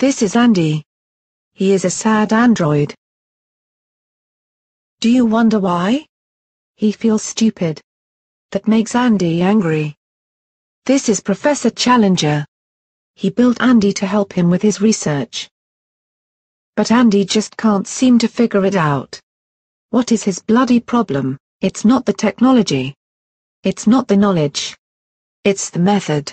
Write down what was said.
This is Andy. He is a sad android. Do you wonder why? He feels stupid. That makes Andy angry. This is Professor Challenger. He built Andy to help him with his research. But Andy just can't seem to figure it out. What is his bloody problem? It's not the technology. It's not the knowledge. It's the method.